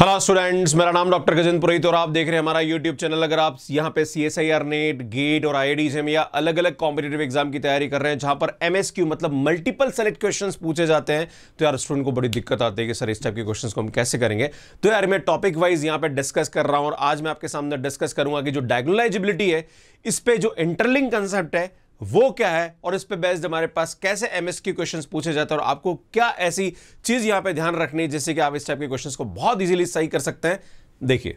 Hello students मेरा नाम doctor Gajendra पुरोहित और आप देख रहे हैं हमारा यूट्यूब चैनल अगर आप यहां पे C S I R NET GATE और आई आई e या अलग अलग कॉम्पिटेटिव एग्जाम की तैयारी कर रहे हैं जहां पर क्यू मतलब मल्टीपल सेलेक्ट क्वेश्चंस पूछे जाते हैं तो यार स्टूडेंट को बड़ी दिक्कत आती है कि सर इस टाइप के क्वेश्चन को हम कैसे करेंगे तो यार मैं टॉपिक वाइज यहाँ पर डिस्कस कर रहा हूँ और आज मैं आपके सामने डिस्कस करूंगा कि जो डायग्नोलाइजिबिलिटी है इस पर जो इंटरलिंग कंसेप्ट है वो क्या है और इस पे बेस्ड हमारे पास कैसे एमएसक्यू क्वेश्चंस पूछे जाते हैं और आपको क्या ऐसी चीज़ यहां पे ध्यान रखनी है जिससे कि आप इस टाइप के क्वेश्चंस को बहुत इजीली सही कर सकते हैं देखिए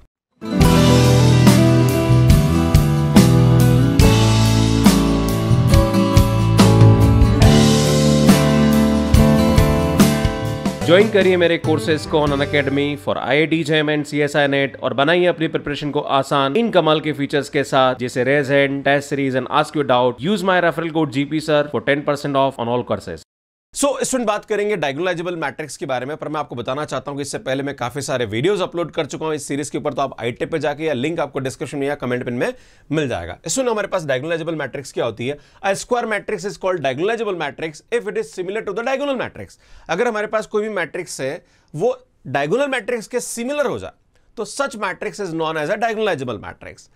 ज्वाइन करिए मेरे कोर्सेज को Unacademy for I I T JAM and C S I NET और बनाइए अपनी प्रिपरेशन को आसान इन कमाल के फीचर्स के साथ जैसे raise hand test series and ask you doubt use my referral code GP sir for ten percent off on all courses so so, student बात करेंगे डायग्नोलाइजेबल मैट्रिक्स के बारे में पर मैं आपको बताना चाहता हूं कि इससे पहले मैं काफी सारे वीडियोस अपलोड कर चुका हूं इस सीरीज के ऊपर तो आप आई पे जाके या लिंक आपको डिस्क्रिप्शन में या कमेंट पिन में मिल जाएगा इसमें हमारे पास डायग्नोलाइजेबल मैट्रिक्स क्या होती है a square matrix is called diagonalizable matrix if it is similar to the diagonal matrix अगर हमारे पास कोई भी मैट्रिक्स है वो डायगोनल मैट्रिक्स के सिमिलर हो जाए तो such matrix is known as a diagonalizable matrix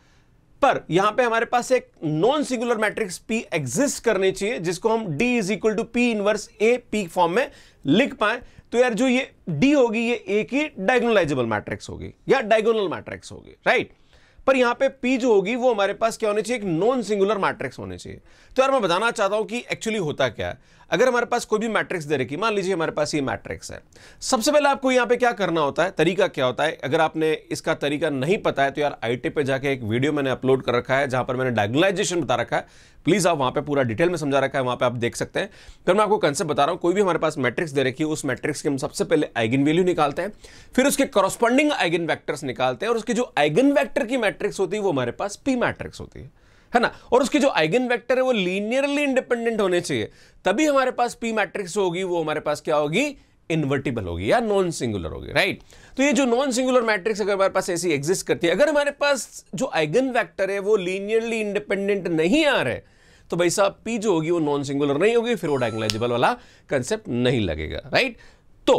पर यहां पे हमारे पास एक non singular matrix P exist करनी चाहिए जिसको हम D is equal to P inverse A P form में लिख पाए तो यार जो ये डी होगी ये ए की डायगोनलाइजेबल मैट्रिक्स होगी या डायगोनल मैट्रिक्स होगी राइट right? पर यहां पे पी जो होगी वो हमारे पास क्या होने चाहिए एक नॉन सिंगुलर मैट्रिक्स होने चाहिए तो यार मैं बताना चाहता हूं कि एक्चुअली होता क्या है अगर हमारे पास कोई भी मैट्रिक्स दे रखी मान लीजिए हमारे पास ये मैट्रिक्स है सबसे पहले आपको यहां पे क्या करना होता है तरीका क्या होता है अगर आपने इसका तरीका नहीं पता है तो यार आई पे जाके एक वीडियो मैंने अपलोड कर रखा है जहां पर मैंने डायगोनाइजेशन बता रखा है प्लीज़ आप वहां पे पूरा डिटेल में समझा रखा है वहां पे आप देख सकते हैं फिर मैं आपको कंसेप्ट बता रहा हूं कोई भी हमारे पास मैट्रिक्स दे रखी है उस मैट्रिक्स के हम सबसे पहले आइगन वैल्यू निकालते हैं फिर उसके कॉरस्पॉन्डिंग आइगन वैक्टर्स निकालते हैं और उसकी जो आइगन वैक्टर की मैट्रिक्स होती है वो हमारे पास पी मैट्रिक्स होती है है ना और उसकी जो आइगन वेक्टर है वो लीनियरली इंडिपेंडेंट होने चाहिए तभी हमारे पास पी मैट्रिक्स होगी वो हमारे पास क्या होगी इन्वर्टिबल होगी या नॉन सिंगुलर होगी राइट तो ये जो नॉन सिंगुलर मैट्रिक्स अगर हमारे पास ऐसी एग्जिस्ट करती है अगर हमारे पास जो आइगन वेक्टर है वो लीनियरली इंडिपेंडेंट नहीं आ रहे तो भाई साहब पी जो होगी वो नॉन सिंगुलर नहीं होगी फिर वो डायगोनाइजेबल वाला कंसेप्ट नहीं लगेगा राइट तो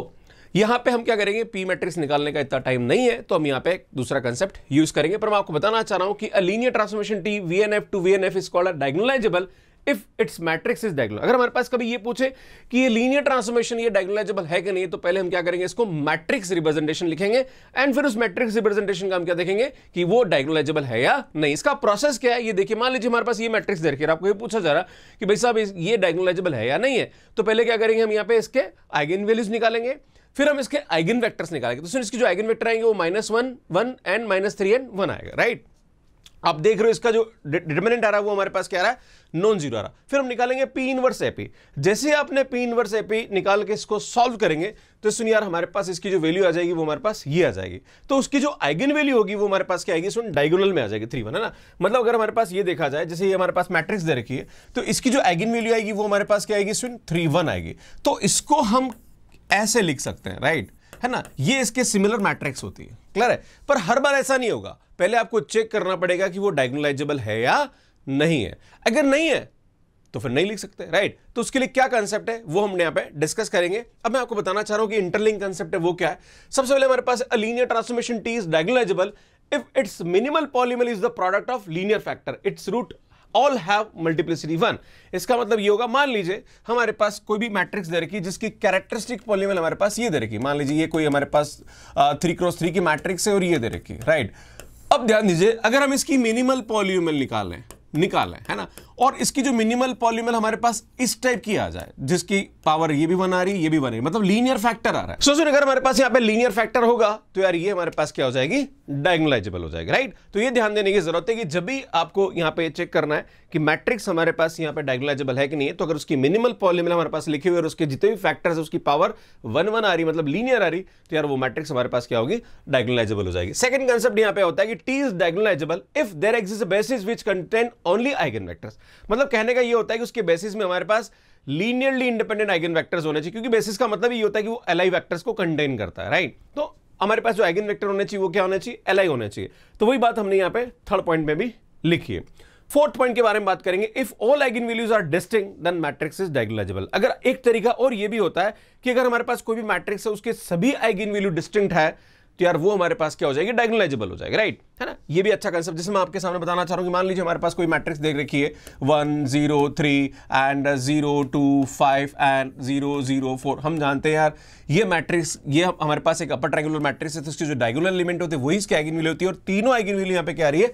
यहां पे हम क्या करेंगे पी मैट्रिक्स निकालने का इतना टाइम नहीं है तो हम यहां पे दूसरा कंसेप्ट यूज करेंगे पर मैं आपको बताना चाह रहा हूं कि a linear transformation T V N F to V N F is called diagonalizable if its matrix is diagonal अगर हमारे पास कभी ये पूछे कि ये लीनियर ट्रांसफॉर्मेशन ये डायगोनलाइजेबल है कि नहीं तो पहले हम क्या करेंगे इसको मैट्रिक्स रिप्रेजेंटेशन लिखेंगे एंड फिर उस मैट्रिक्स रिप्रेजेंटेशन का हम क्या देखेंगे कि वो डायगोनलाइजेबल है या नहीं इसका प्रोसेस क्या है ये देखिए मान लीजिए हमारे पास ये मैट्रिक्स दे रखे आपको ये पूछा जा रहा कि भाई साहब ये डायगोनलाइजेबल है या नहीं है तो पहले क्या करेंगे हम यहाँ पे इसके आइगन वैल्यूज निकालेंगे फिर हम इसके आइगन वैक्टर्स निकालेंगे तो इसकी जो आइगन वैक्टर आएंगे वो minus one one and minus three and one आएगा राइट right? आप देख रहे हो इसका जो डिटर्मिनेंट आ रहा है वो हमारे पास क्या आ रहा है नॉन जीरो आ रहा फिर हम निकालेंगे पी इनवर्स एपी जैसे आपने पी इनवर्स एपी निकाल के इसको सॉल्व करेंगे तो सुनिए यार हमारे पास इसकी जो वैल्यू आ जाएगी वो हमारे पास ये आ जाएगी तो उसकी जो आइगन वैल्यू होगी वो हमारे पास क्या आएगी सुन डायगोनल में आ जाएगी थ्री वन है ना मतलब अगर हमारे पास ये देखा जाए जैसे ये हमारे पास मैट्रिक्स दे रखी है तो इसकी जो आइगन वैल्यू आएगी वो हमारे पास क्या आएगी सुन थ्री वन आएगी तो इसको हम ऐसे लिख सकते हैं राइट है ना ये इसके सिमिलर मैट्रिक्स होती है क्लियर है पर हर बार ऐसा नहीं होगा पहले आपको चेक करना पड़ेगा कि वो डायग्नोलाइजेबल है या नहीं है अगर नहीं है तो फिर नहीं लिख सकते राइट तो उसके लिए क्या कंसेप्ट है वो हम यहां पे डिस्कस करेंगे अब मैं आपको बताना चाह रहा हूं कि इंटरलिंक कंसेप्ट है वो क्या है सबसे पहले हमारे पास a linear transformation T is diagonalizable if its minimal polymer is the product of linear factor its root all have multiplicity one इसका मतलब ये होगा मान लीजिए हमारे पास कोई भी मैट्रिक्स दे रखी जिसकी कैरेक्टरिस्टिक पॉलीमल हमारे पास ये दे रखी मान लीजिए ये कोई हमारे पास थ्री क्रॉस थ्री की मैट्रिक्स है और ये दे रखी राइट अब ध्यान दीजिए अगर हम इसकी मिनिमल पॉल्यूमल निकालें निकालें है ना और इसकी जो मिनिमल पॉलिमल हमारे पास इस टाइप की आ जाए जिसकी पावर ये भी बना रही है ये भी बन रही मतलब लीनियर फैक्टर आ रहा है सोचो अगर हमारे पास यहाँ पे लीनियर फैक्टर होगा तो यार ये हमारे पास क्या हो जाएगी डायग्नोलाइजेबल हो जाएगी राइट तो ये ध्यान देने की जरूरत है कि जब भी आपको यहाँ पे चेक करना है कि मैट्रिक्स हमारे पास यहाँ पे डायग्नोलाइजेबल है कि नहीं है तो अगर उसकी मिनिमल पॉलीमल हमारे पास लिखी हुई और उसके जितने भी फैक्टर है उसकी पावर वन वन आ रही मतलब लीनियर आ रही तो यार वो मैट्रिक्स हमारे पास क्या होगी डायग्नोलाइजेबल हो जाएगी सेकंड कंसेप्ट यहाँ पे होता है कि T is diagonalizable if there exist basis which contain only eigen vectors मतलब कहने का ये होता है कि उसके बेसिस में हमारे पास लीनियरली इंडिपेंडेंट आइगन वैक्टर्स होने चाहिए क्योंकि बेसिस का मतलब ये होता है कि वो एल आई वैक्टर्स को कंटेन करता है राइट तो हमारे पास जो आइगन वैक्टर होने चाहिए वो क्या होना चाहिए एल आई होना चाहिए तो वही बात हमने यहाँ पे थर्ड पॉइंट में भी लिखी है फोर्थ पॉइंट के बारे में बात करेंगे if all eigen values are distinct then matrix is diagonalizable अगर एक तरीका और ये भी होता है कि अगर हमारे पास कोई भी मैट्रिक्स है उसके सभी आइगन वैल्यू डिस्टिंक्ट है तो यार वो हमारे पास क्या हो जाएगी डायग्नोलाइजेबल हो जाएगी राइट है ना ये भी अच्छा कंसेप्ट जिसमें आपके सामने बताना चाह रहा हूँ कि मान लीजिए हमारे पास कोई मैट्रिक्स देख रखी है one zero three and zero two five and zero zero four हम जानते हैं यार ये मैट्रिक्स ये हमारे पास एक अपर ट्राइगुलर मैट्रिक्स है तो उसकी जो डायगुलर एलिमेंट होते हैं वही इसकी एगिन वैल्यू होती है और तीनों एगिन वैल्यू यहाँ पे क्या आ रही है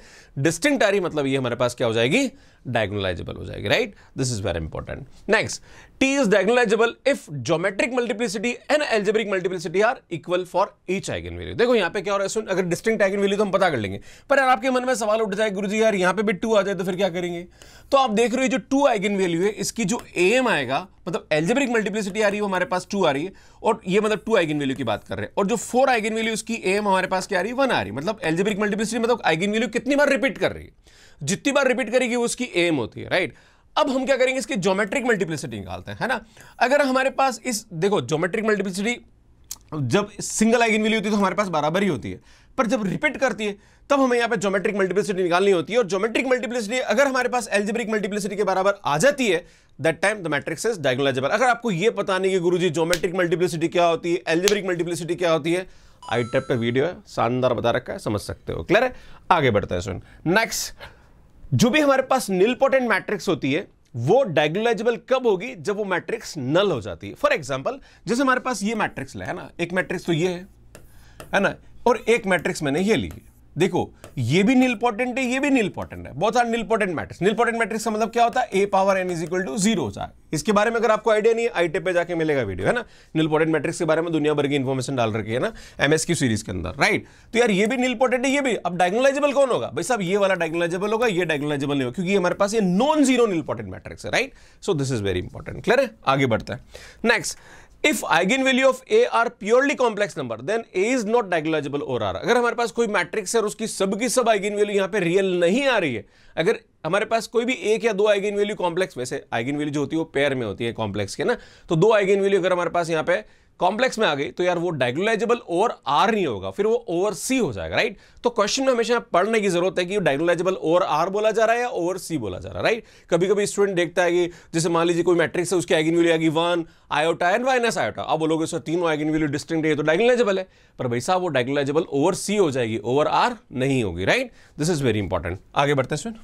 डिस्टिंक्ट आ रही मतलब ये हमारे पास क्या हो जाएगी डायगोनलाइजेबल हो जाएगी right this is very important next T is diagonalizable if geometric multiplicity and algebraic multiplicity are equal for each eigen value देखो यहाँ पे क्या हो रहा है अगर डिस्टिंक्ट आइगन वैल्यू तो हम पता कर लेंगे पर यार आपके मन में सवाल उठ जाए गुरु जी यार यहाँ पे भी टू आ जाए तो फिर क्या करेंगे तो आप देख रहे हो जो टू आइगन वैल्यू है इसकी जो एम आएगा मतलब एल्जेब्रिक मल्टीप्लिसिटी आ रही है हमारे पास टू आ रही है और ये मतलब टू आइगन वैल्यू की बात कर रहे हैं और जो फोर आइगन वैल्यू उसकी एम हमारे पास क्या आ रही है वन आ रही है मतलब एल्जेब्रिक मल्टीप्लिसिटी मतलब आइगन वैल्यू कितनी बार रिपीट कर रही है जितनी बार रिपीट करेगी उसकी एम होती है राइट अब हम क्या करेंगे इसकी ज्योमेट्रिक मल्टीप्लिसिटी निकालते हैं है ना अगर हमारे पास इस देखो ज्योमेट्रिक मल्टीप्लिसिटी जब सिंगल आइगन वैल्यू होती है तो हमारे पास बराबर ही होती है पर जब रिपीट करती है तब हमें यहाँ पे ज्योमेट्रिक मल्टीप्लिसिटी निकालनी होती है और ज्योमेट्रिक मल्टीप्लिसिटी अगर हमारे पास एल्जेब्रिक मल्टीप्लिसिटी के बराबर आ जाती है that time the matrix is diagonalizable अगर आपको यह पता नहीं कि गुरु जी ज्योमेट्रिक मल्टीप्लिसिटी क्या होती है एल्जेब्रिक मल्टीप्लिसिटी क्या होती है आई टेप पे वीडियो है शानदार बता रखा है समझ सकते हो क्लियर है आगे बढ़ते हैं सुन नेक्स्ट जो भी हमारे पास निलपोटेंट मैट्रिक्स होती है वो डायगोलाइजेबल कब होगी जब वो मैट्रिक्स नल हो जाती है फॉर एग्जाम्पल जैसे हमारे पास ये मैट्रिक्स है ना एक मैट्रिक्स तो ये है है ना और एक मैट्रिक्स मैंने ये ली है देखो ये भी निलपोटेंट है ये भी निलपोटेंट है बहुत सारे निलपोटेंट मैट्रिक्स निलपोटेंट मैट्रिक्स का मतलब क्या होता है A power N is equal to zero इसके बारे में अगर आपको आइडिया नहीं है आई पे जाके मिलेगा वीडियो है ना निलपोटेंट मैट्रिक्स के बारे में दुनिया भर की इन्फॉर्मेशन डाल रखी है ना एमएस की सीरीज के अंदर राइट तो यार ये भी निलपोटेंट है ये भी अब डायग्नोलाइजेबल कौन होगा भाई साहब ये वाला डायग्नोलाइजेबल होगा ये डायग्नोलाइजेबल नहीं होगा क्योंकि हमारे पास ये नॉन जीरो निलपोटेंट मैट्रिक्स है right so this is very important clear है आगे बढ़ता है next if eigen of A are purely complex number then A is not diagonalizable over R अगर हमारे पास कोई मैट्रिक्स है और उसकी सब की सब आइगन वैल्यू यहाँ पे रियल नहीं आ रही है अगर हमारे पास कोई भी एक या दो आइगन वैल्यू कॉम्प्लेक्स वैसे आइगन वैल्यू जो होती है वो पेयर में होती है कॉम्प्लेक्स के ना तो दो आइगन वैल्यू अगर हमारे पास यहाँ पे कॉम्प्लेक्स में आ गई तो यार वो डायग्नोलाइजेबल ओवर आर नहीं होगा फिर वो ओवर सी हो जाएगा राइट तो क्वेश्चन में हमेशा पढ़ने की जरूरत है कि डायग्नोलाइजेबल ओवर आर बोला जा रहा है या ओवर सी बोला जा रहा है राइट कभी कभी स्टूडेंट देखता है कि जैसे मान लीजिए कोई मैट्रिक्स है उसकी आइगन वैल्यू आएगी one iota and minus iota अब बोलोगे सर तीनों आइगन वैल्यू डिस्टिंग है तो डायग्नोलाइजेबल है पर भाई साहब वो डायग्नोलाइजेबल ओवर सी हो जाएगी ओवर आर नहीं होगी right this is very important आगे बढ़ते हैं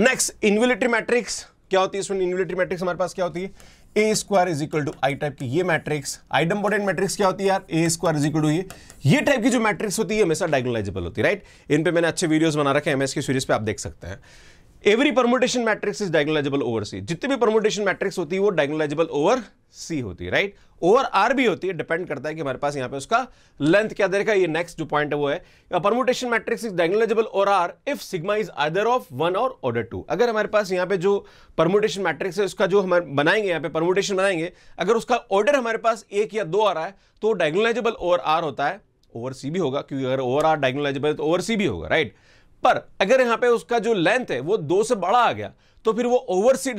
नेक्स्ट इन्विलिटरी मैट्रिक्स क्या होती है स्टूडेंट इन्विलिटरी मैट्रिक्स हमारे पास क्या होती है A square is equal to I type की ये मैट्रिक्स आइडम्पोटेंट मैट्रिक्स क्या होती है यार A square is equal to ये ये टाइप की जो मैट्रिक्स होती है हमेशा डायगोनाइजेबल होती है राइट इन पे मैंने अच्छे वीडियोस बना रखे हैं एमएस की सीरीज पे आप देख सकते हैं every permutation matrix is diagonalizable over C जितनी भी परमोटेशन मैट्रिक्स होती है वो डायगोनालाइजेबल ओवर सी होती है राइट ओवर आर भी होती है डिपेंड करता है कि हमारे पास यहां पे उसका लेंथ क्या है ये नेक्स्ट जो पॉइंट है वो है permutation matrix is diagonalizable over R if sigma is order of one और ऑर्डर टू अगर हमारे पास यहाँ पे जो परमोटेशन मैट्रिक्स है उसका जो हम बनाएंगे यहाँ पे परमोटेशन बनाएंगे अगर उसका ऑर्डर हमारे पास एक या दो आ रहा है तो डायगोनालाइजेबल ओवर आर होता है ओवर सी भी होगा क्योंकि अगर ओवर आर डायगोनालाइजेबल तो ओवर सी भी होगा राइट right? पर अगर यहां पे उसका जो लेंथ है वो दो से बड़ा आ गया तो फिर वो ओवर सी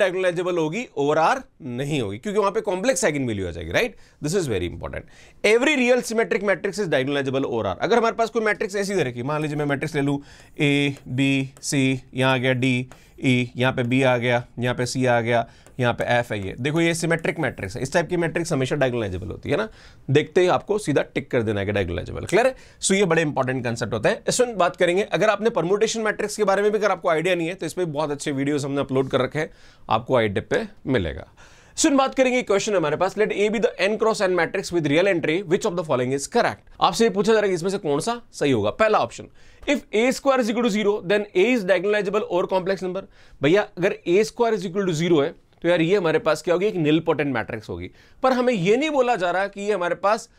होगी ओवर आर नहीं होगी क्योंकि वहां पे कॉम्प्लेक्स आइगन वैल्यू आ जाएगी right this is very important every real symmetric matrix is diagonalizable over R अगर हमारे पास कोई मैट्रिक्स ऐसी तरह की मान लीजिए मैं मैट्रिक्स ले लू ए बी सी यहां आ गया डी ई e, यहां पर बी आ गया यहां पर सी आ गया यहाँ पे एफ है ये देखो ये सिमेट्रिक मैट्रिक्स है इस टाइप की मैट्रिक्स हमेशा डायगोनाइजेबल होती है ना देखते ही आपको सीधा टिक कर देना है कि डायगोनाइजेबल क्लियर है सो ये बड़े इंपॉर्टेंट कंसेप्ट होते हैं इस बात करेंगे अगर आपने परमोटेशन मैट्रिक्स के बारे में भी अगर आपको आइडिया नहीं है तो इस पर बहुत अच्छे वीडियोज हमने अपलोड कर रखे हैं आपको आई पे मिलेगा सुन बात करेंगे क्वेश्चन हमारे पास let A be the N cross N matrix with real entry which of the following is correct आपसे पूछा जा रहा है इसमें से कौन सा सही होगा पहला option if A square is equal to zero then A is diagonalizable और कॉम्प्लेक्स नंबर भैया अगर A square is equal to zero है तो यार ये हमारे पास क्या होगी एक निलपोटेंट मैट्रिक्स होगी पर हमें ये नहीं बोला जा रहा कि ये हमारे पास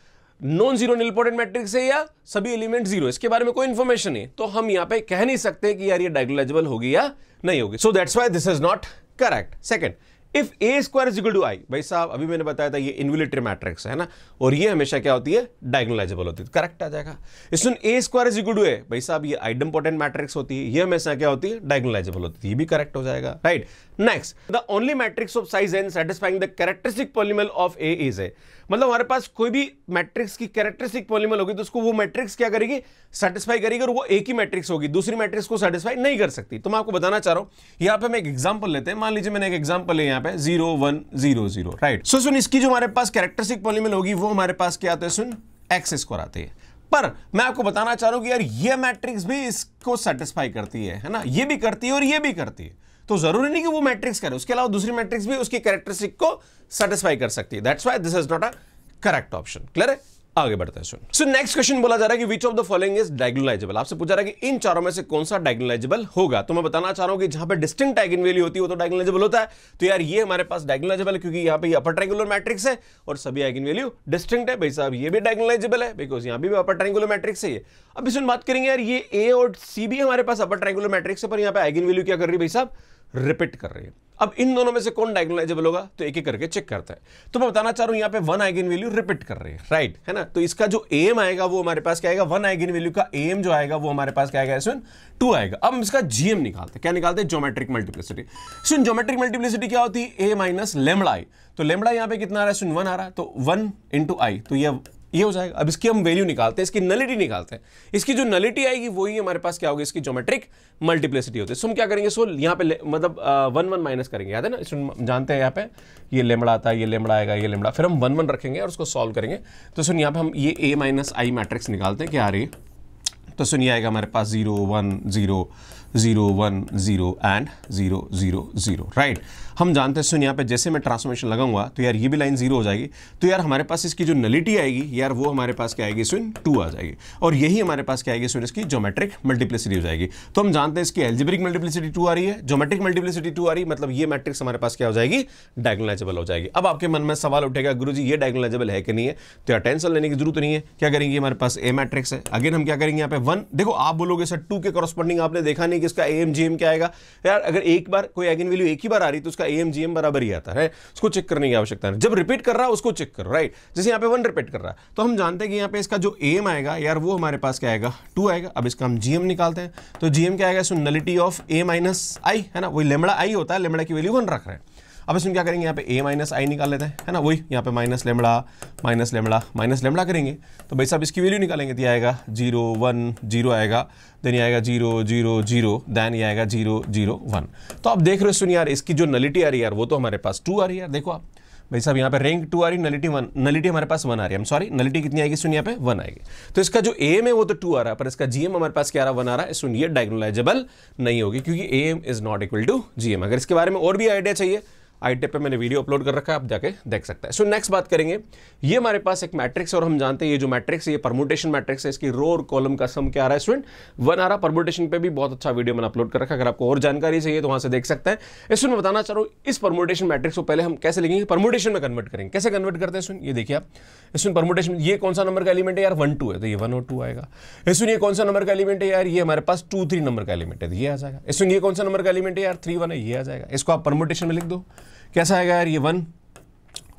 नॉन जीरो निलपोटेंट मैट्रिक्स है या सभी एलिमेंट जीरो इसके बारे में कोई इन्फॉर्मेशन नहीं तो हम यहाँ पे कह नहीं सकते कि यार ये डायग्नोलाइजेबल होगी या नहीं होगी so that's why this is not correct second if A square is equal to I भाई साहब अभी मैंने बताया था ये इन्विलेटरी मैट्रिक्स है ना और ये हमेशा क्या होती है डायगोनलाइजेबल होती है करेक्ट आ जाएगा इसमें A square is equal to A भाई साहब ये आइडम्पोटेंट मैट्रिक्स होती है ये हमेशा क्या होती है डायगोनलाइजेबल होती है ये भी करेक्ट हो जाएगा right next the only matrix of size and satisfying the characteristic polynomial of A is A मतलब हमारे पास कोई भी मैट्रिक्स की कैरेक्टरिस्टिक पॉलीमर होगी तो उसको वो मैट्रिक्स क्या करेगी सेटिस्फाई करेगी और वो एक ही मैट्रिक्स होगी दूसरी मैट्रिक्स को सेटिस्फाई नहीं कर सकती तो मैं आपको बताना चाह रहा हूं यहाँ पे हम एक एग्जाम्पल लेते हैं मान लीजिए मैंने एक एग्जाम्पल है यहाँ पे zero one zero zero right so सुन इसकी जो हमारे पास कैरेक्टरिस्टिक पॉलीमल होगी वो हमारे पास क्या आते हैं सुन एक्स स्क्वायर आती है पर मैं आपको बताना चाह रहा हूं कि यार ये मैट्रिक्स भी इसको सेटिस्फाई करती है है ना ये भी करती है और ये भी करती है तो जरूरी नहीं कि वो मैट्रिक्स करे उसके अलावा दूसरी मैट्रिक्स भी उसकी कैरेक्टरिस्टिक को सेटिस्फाई कर सकती है that's why this is not a correct option clear है आगे बढ़ते हैं सुन सो नेक्स्ट क्वेश्चन बोला जा रहा है कि which of the following is diagonalizable आपसे पूछा रहा है कि इन चारों में से कौन सा डायग्नोलाइजेबल होगा तो मैं बताना चाह रहा हूं कि जहां पे डिस्टिंक्ट आइगन वैल्यू होती है वो तो डायग्नोलाइजेबल होता है तो यार ये हमारे पास डायग्नोलाइजेबल है क्योंकि यहाँ पे अपर ट्रायंगुलर मैट्रिक्स है और सभी आइगन वैल्यू डिस्टिंक्ट है भाई साहब ये भी डायग्नोलाइजेबल है बिकॉज यहां भी अपर ट्रायंगुलर मैट्रिक्स है अब इसमें बात करेंगे यार ये ए और सी भी हमारे पास अपर ट्रायंगुलर मैट्रिक्स है पर यहाँ पे आइगन वैल्यू क्या कर रही है भाई साहब रिपीट कर रही है अब इन दोनों में से कौन डायगोनाइजेबल होगा तो एक एक करके चेक करता है तो मैं बताना चाह रहा हूं यहां पे वन आइगन वैल्यू रिपीट कर रही है राइट है ना तो इसका जो एम आएगा वो हमारे पास क्या आएगा वन आइगन वैल्यू का एम जो आएगा वो हमारे पास क्या आएगा सुन टू आएगा अब हम इसका जीएम निकालते क्या निकालते हैं जोमेट्रिक मल्टीप्लिसिटी सुन जोमेट्रिक मल्टीप्लिसिटी क्या होती है ए माइनस लेमड़ाई तो लेमड़ा यहां पर कितना आ रहा है सुन वन आ रहा है तो वन इंटू आई तो यह ये हो जाएगा अब इसकी हम वैल्यू निकालते हैं इसकी नलिटी निकालते हैं इसकी जो नलिटी आएगी वही हमारे पास क्या होगी इसकी जोमेट्रिक मल्टीप्लिसिटी होती है सो हम क्या करेंगे सो यहाँ पे मतलब वन वन माइनस करेंगे याद है ना इसमें जानते हैं यहाँ पे ये लेमड़ा आता है ये लेमड़ा आएगा ये लेमड़ा फिर हम वन वन रखेंगे और उसको सॉल्व करेंगे तो सुन यहाँ पर हम ये ए माइनस आई मैट्रिक्स निकालते हैं क्या आ रही तो सुनिए आएगा हमारे पास zero one zero zero one zero and zero zero zero right हम जानते हैं सुन यहाँ पे जैसे मैं ट्रांसफॉर्मेशन लगाऊंगा तो यार ये भी लाइन जीरो हो जाएगी तो यार हमारे पास इसकी जो नलिटी आएगी यार वो हमारे पास क्या आएगी सुन टू आ जाएगी और यही हमारे पास क्या आएगी सुन इसकी जोमेट्रिक मल्टीप्लिसिटी हो जाएगी तो हम जानते हैं इसकी एल्जिब्रिक मल्टीप्लिसिटी टू आ रही है जोमेट्रिक मल्टीप्लिसिटी टू आ रही है मतलब ये मैट्रिक्स हमारे पास क्या हो जाएगी डायगोनाइजेबल हो जाएगी अब आपके मन में सवाल उठेगा गुरु जी ये डायगोनाइजेबल है कि नहीं है तो यार टेंशन लेने की जरूरत नहीं है क्या करेंगे हमारे पास ए मैट्रिक्स है अगेन हम क्या करेंगे यहाँ पे वन देखो आप बोलोगे सर टू के कॉरस्पॉन्डिंग आपने देखा नहीं कि इसका ए एम जी एम क्या आएगा यार अगर एक बार कोई एगन वैल्यू एक ही बार आ रही तो उसका ए एम जी एम बराबर ही आता है उसको चेक करने की आवश्यकता है जब रिपीट कर रहा है उसको चेक कर राइट जैसे यहाँ पे वन रिपीट कर रहा है तो हम जानते हैं कि यहाँ पे इसका जो एम आएगा यार वो हमारे पास क्या आएगा टू आएगा अब इसका हम जीएम निकालते हैं तो जीएम क्या आएगा so nullity of A minus I है ना वही लेमड़ा आई होता है लेमड़ा की वैल्यू वन रख रहे हैं अब इसमें क्या करेंगे यहाँ पे ए माइनस आई निकाल लेते हैं है ना वही यहाँ पे minus lambda minus lambda minus lambda करेंगे तो भाई साहब इसकी वैल्यू निकालेंगे तो आएगा जीरो वन जीरो आएगा देन ये आएगा जीरो जीरो जीरो देन ये आएगा जीरो जीरो वन तो आप देख रहे हो सुन यार इसकी जो नलिटी आ रही है यार वो तो हमारे पास टू आ रही है देखो आप भाई साहब यहाँ पे रैंक टू आ रही नलिटी वन नलिटी हमारे पास वन आ रही है सॉरी नलिटी कितनी आएगी सुन यहाँ पे वन आएगी तो इसका जो एम है वो तो टू आ रहा है पर इसका जीएम हमारे पास क्या आ रहा है वन आ रहा है सुनिए डायग्नोलाइजेबल नहीं होगी क्योंकि M is not equal to GM अगर इसके बारे में और भी आइडिया चाहिए आई टेप पर मैंने वीडियो अपलोड कर रखा है आप जाके देख सकते हैं सो नेक्स्ट बात करेंगे ये हमारे पास एक मैट्रिक्स और हम जानते हैं ये जो मैट्रिक्स है ये परमोटेशन मैट्रिक्स है इसकी रो और कॉलम का सम क्या आ रहा है स्टूडेंट वन आ रहा परमोटेशन पे भी बहुत अच्छा वीडियो मैंने अपलोड कर रखा है अगर आपको और जानकारी चाहिए तो वहाँ से देख सकते हैं इसमें मैं बताना चाह रहा हूँ इस परमोटेशन मैट्रिक्स को पहले हम कैसे लिखेंगे परमोटेशन में कन्वर्ट करेंगे कैसे कन्वर्ट करते हैं सुन ये देखिए आप इसमें परमोटेशन ये कौन सा नंबर का एलिमेंट है यार वन टू है तो ये वन और टू आएगा इसमें ये कौन सा नंबर का एलिमेंट है यार ये हमारे पास टू थ्री नंबर का एलिमेंट है तो ये आ जाएगा इसमें ये कौन सा नंबर का एलिमेंट है यार थ्री वन है ये आ जाएगा इसको आप परमोटेशन में लिख दो कैसा आएगा यार ये वन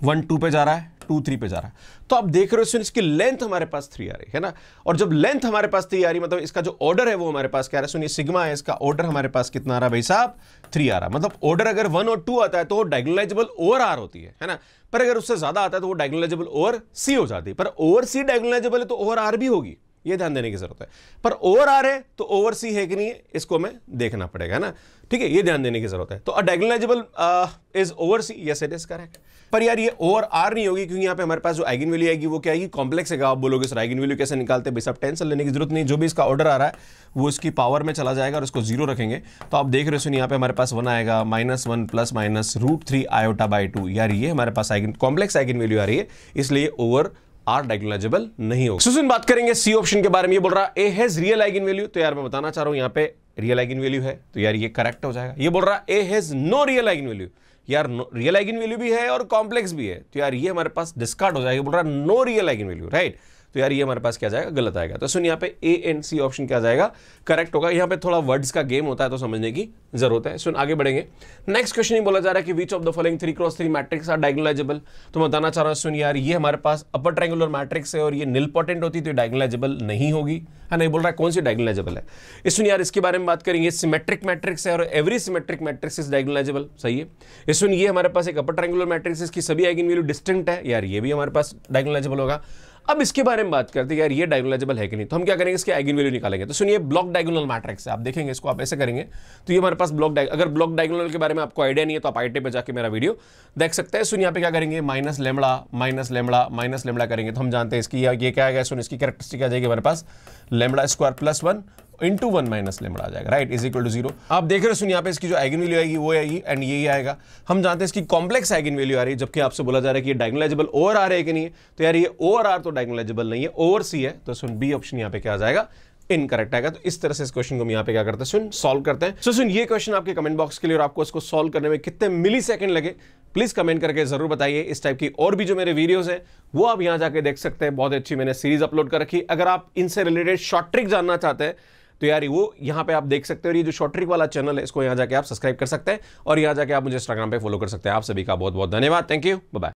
वन टू पे जा रहा है टू थ्री पे जा रहा है तो आप देख रहे हो सुन इसकी लेंथ हमारे पास थ्री आ रही है ना और जब लेंथ हमारे पास थ्री आ रही मतलब इसका जो ऑर्डर है वो हमारे पास क्या रहा है सुनिए सिग्मा है इसका ऑर्डर हमारे पास कितना आ रहा है भाई साहब थ्री आ रहा है मतलब ऑर्डर अगर वन और टू आता है तो वो डायगोलाइजेबल ओवर आर होती है है ना पर अगर उससे ज्यादा आता है तो वो डायगोलाइजेबल ओवर सी हो जाती है पर ओवर सी डायगोलाइजेबल है तो ओवर आर भी होगी ये ध्यान देने की जरूरत है पर ओवर आर है तो ओवर सी है कि नहीं इसको हमें देखना पड़ेगा ना ठीक है ये ध्यान देने की जरूरत है तो A is over C yes it is correct पर यार ये ओवर आर नहीं होगी क्योंकि यहाँ पे हमारे पास जो आइगन वैल्यू आएगी वो क्या आएगी कॉम्प्लेक्स है आप बोलोगे सर आइगन वैल्यू कैसे निकालते भाई सब टेंशन लेने की जरूरत नहीं जो भी इसका ऑर्डर आ रहा है वो इसकी पावर में चला जाएगा और उसको जीरो रखेंगे तो आप देख रहे हो सुन यहाँ पे हमारे पास वन आएगा minus one plus minus root three iota by two यार ये हमारे पास आइगन कॉम्प्लेक्स आइगन वैल्यू आ रही है इसलिए ओवर आर डायग्नोलाइजेबल नहीं होगा सुन बात करेंगे सी ऑप्शन के बारे में ये बोल रहा A has real eigen value तो यार मैं बताना चाह रहा हूं यहां पे रियल आइगन वैल्यू है तो यार ये करेक्ट हो जाएगा ये बोल रहा A has no real eigen value यार रियल आइगन वैल्यू भी है और कॉम्प्लेक्स भी है तो यार ये हमारे पास डिस्कार्ड हो जाएगा बोल रहा no real eigen value right तो यार ये हमारे पास क्या जाएगा गलत आएगा तो सुन यहाँ पे ए एंड सी ऑप्शन क्या जाएगा करेक्ट होगा यहाँ पे थोड़ा वर्ड्स का गेम होता है तो समझने की जरूरत है सुन आगे बढ़ेंगे नेक्स्ट क्वेश्चन ही बोला जा रहा है कि which of the following three cross three matrix are diagonalizable तो मैं बताना चाह रहा हूँ सुन यार ये हमारे पास अपर ट्रायंगुलर मैट्रिक्स है और ये निलपोटेंट होती तो डायगनलाइजेबल नहीं होगी है नहीं बोल रहा है कौन सी डायगनलाइजेबल है इस सुन यार इसके बारे में बात करेंगे सिमेट्रिक मैट्रिक्स है और every symmetric matrix is diagonalizable सही है इस सुन ये हमारे पास एक अपर ट्रायंगुलर मैट्रिक्स इसकी सभी आइगन वैल्यू डिस्टिंक्ट है यार ये भी हमारे पास डायगनलाइजेबल होगा अब इसके बारे में बात करते हैं यार ये डायगोनलाइजेबल है कि नहीं तो हम क्या करेंगे इसके आइगन वैल्यू निकालेंगे तो सुनिए ब्लॉक डायगोनल मैट्रिक्स है आप देखेंगे इसको आप ऐसे करेंगे तो ये हमारे पास ब्लॉक अगर ब्लॉक डायगोनल के बारे में आपको आइडिया नहीं है तो आप आईटे पर जाकर मेरा वीडियो देख सकते हैं सुनिए यहाँ पे क्या करेंगे minus lambda minus lambda minus lambda करेंगे तो हम जानते हैं इसकी ये क्या है सुनिए इसकी करेक्टिस्टिक आ जाएगी हमारे पास lambda square plus one into one minus lambda आ जाएगा right is equal to zero आप देख रहे हो सुनिए यहाँ पे इसकी जो आइगन वैल्यू आएगी वो आएगी एंड ये ही आएगा हम जानते हैं इसकी कॉम्प्लेक्स आइगन वैल्यू आ रही है जबकि आपसे बोला जा रहा है कि ये डायगनलाइजेबल ओवर रहा है कि नहीं है तो यार ये ओवर आर तो डायगनलाइजेबल नहीं है ओवर सी है तो सुन बी ऑप्शन यहाँ पे क्या आ जाएगा इनकरेक्ट आएगा तो इस तरह से इस क्वेश्चन को हम यहाँ पे क्या करते हैं सुन सॉल्व करते हैं सो सुन ये क्वेश्चन आपके कमेंट बॉक्स के लिए और आपको इसको सॉल्व करने में कितने मिली सेकेंड लगे प्लीज कमेंट करके जरूर बताइए इस टाइप की और भी जो मेरे वीडियोस हैं वो आप यहाँ जाके देख सकते हैं बहुत अच्छी मैंने सीरीज अपलोड कर रखी अगर आप इनसे रिलेटेड शॉर्ट ट्रिक जानना चाहते हैं तो यार वो यहाँ पे आप देख सकते हो और ये जो शॉर्ट ट्रिक वाला चैनल है इसको यहाँ जाके आप सब्सक्राइब कर सकते हैं और यहाँ जाके आप मुझे इंस्टाग्राम पर फॉलो कर सकते हैं आप सभी का बहुत बहुत धन्यवाद थैंक यू बाय